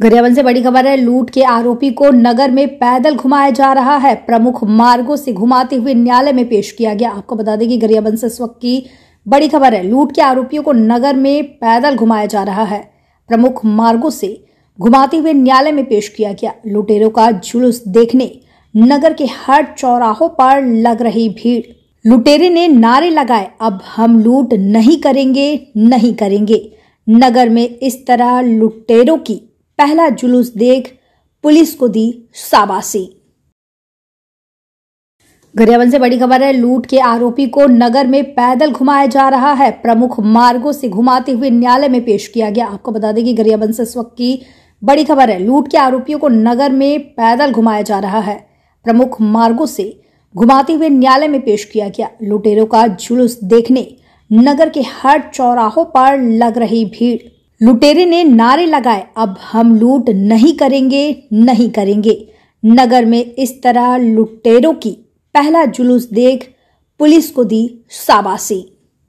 गरियाबंद से बड़ी खबर है लूट के आरोपी को नगर में पैदल घुमाया जा रहा है प्रमुख मार्गों से घुमाते हुए न्यायालय में पेश किया गया आपको बता दें कि गरियाबंद से इस वक्त की बड़ी खबर है लूट के आरोपियों को नगर में पैदल घुमाया जा रहा है प्रमुख मार्गों से घुमाते हुए न्यायालय में पेश किया गया लुटेरों का जुलूस देखने नगर के हर चौराहों पर लग रही भीड़ लुटेरे ने नारे लगाए अब हम लूट नहीं करेंगे नहीं करेंगे नगर में इस तरह लुटेरों की पहला जुलूस देख पुलिस को दी शाबाशी गरियाबंद से बड़ी खबर है लूट के आरोपी को नगर में पैदल घुमाया जा रहा है प्रमुख मार्गों से घुमाते हुए न्यायालय में पेश किया गया आपको बता दें कि गरियाबंद से इस वक्त की बड़ी खबर है लूट के आरोपियों को नगर में पैदल घुमाया जा रहा है प्रमुख मार्गों से घुमाते हुए न्यायालय में पेश किया गया लुटेरों का जुलूस देखने नगर के हर चौराहों पर लग रही भीड़ लुटेरे ने नारे लगाए अब हम लूट नहीं करेंगे नहीं करेंगे नगर में इस तरह लुटेरों की पहला जुलूस देख पुलिस को दी शाबाशी